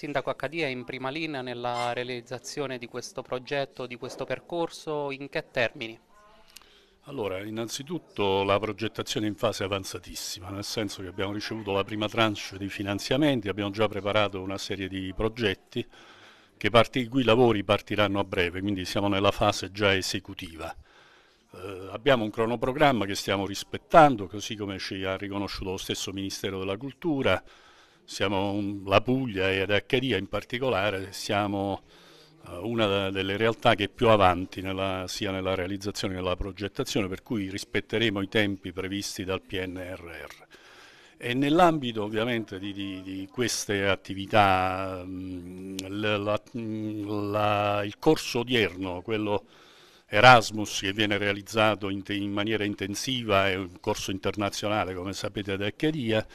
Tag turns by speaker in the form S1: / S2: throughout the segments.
S1: Sindaco HD è in prima linea nella realizzazione di questo progetto, di questo percorso, in che termini?
S2: Allora, innanzitutto la progettazione è in fase avanzatissima, nel senso che abbiamo ricevuto la prima tranche di finanziamenti, abbiamo già preparato una serie di progetti, i cui lavori partiranno a breve, quindi siamo nella fase già esecutiva. Eh, abbiamo un cronoprogramma che stiamo rispettando, così come ci ha riconosciuto lo stesso Ministero della Cultura, siamo la Puglia e ad Accaria in particolare siamo eh, una delle realtà che è più avanti nella, sia nella realizzazione che nella progettazione, per cui rispetteremo i tempi previsti dal PNRR. E nell'ambito ovviamente di, di, di queste attività, mm, la, la, mm, la, il corso odierno, quello Erasmus che viene realizzato in, in maniera intensiva, è un corso internazionale come sapete ad Eccheria,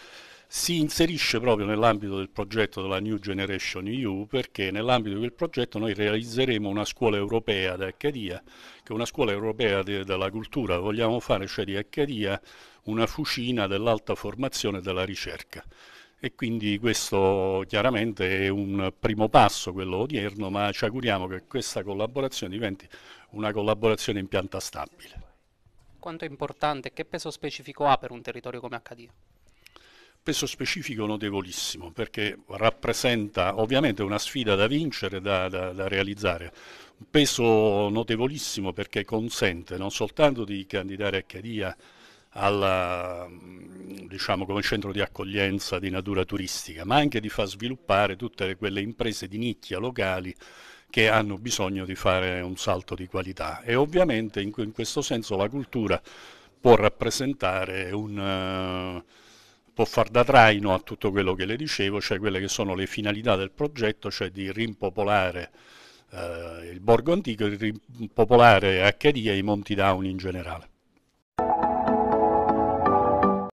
S2: si inserisce proprio nell'ambito del progetto della New Generation EU perché nell'ambito del progetto noi realizzeremo una scuola europea da Accadia, che è una scuola europea de, della cultura, vogliamo fare cioè di Accadia una fucina dell'alta formazione e della ricerca. E quindi questo chiaramente è un primo passo, quello odierno, ma ci auguriamo che questa collaborazione diventi una collaborazione in pianta stabile.
S1: Quanto è importante? Che peso specifico ha per un territorio come Accadia?
S2: peso specifico notevolissimo perché rappresenta ovviamente una sfida da vincere, da, da, da realizzare, un peso notevolissimo perché consente non soltanto di candidare a Cadia alla, diciamo, come centro di accoglienza di natura turistica, ma anche di far sviluppare tutte quelle imprese di nicchia locali che hanno bisogno di fare un salto di qualità e ovviamente in, in questo senso la cultura può rappresentare un... Uh, può far da traino a tutto quello che le dicevo, cioè quelle che sono le finalità del progetto, cioè di rimpopolare eh, il borgo antico, di rimpopolare Accadia e i Monti Down in generale.